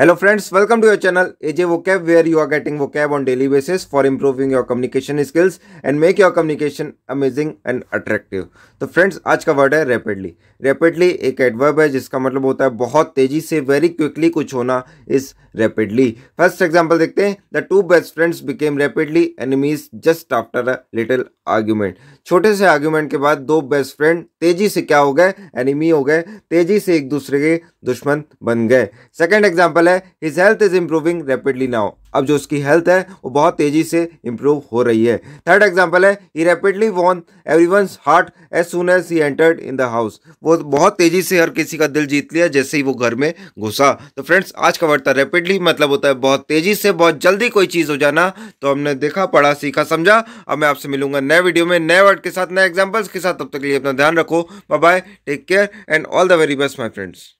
hello friends welcome to your channel AJ vocab where you are getting vocab on daily basis for improving your communication skills and make your communication amazing and attractive तो friends आज का word है rapidly rapidly एक adverb है जिसका मतलब होता है बहुत तेजी से वेरी क्विकली कुछ होना इज रैपिडली फर्स्ट एग्जाम्पल देखते हैं the two best friends became rapidly enemies just after a little argument छोटे से आर्ग्यूमेंट के बाद दो बेस्ट फ्रेंड तेजी से क्या हो गए एनिमी हो गए तेजी से एक दूसरे के दुश्मन बन गए सेकेंड एग्जाम्पल है his health is improving rapidly now अब जो उसकी हेल्थ है वो बहुत तेजी से इम्प्रूव हो रही है थर्ड एग्जाम्पल है he rapidly won every heart as soon as he entered in the house वो बहुत तेजी से हर किसी का दिल जीत लिया जैसे ही वो घर में घुसा तो फ्रेंड्स आज का वर्ड था रेपिडली मतलब होता है बहुत तेजी से बहुत जल्दी कोई चीज़ हो जाना तो हमने देखा पढ़ा सीखा समझा अब मैं आपसे मिलूंगा नए वीडियो में नए वर्ड के साथ नए एग्जाम्पल्स के साथ तब तक के लिए अपना ध्यान रखो bye take care and all the very best my friends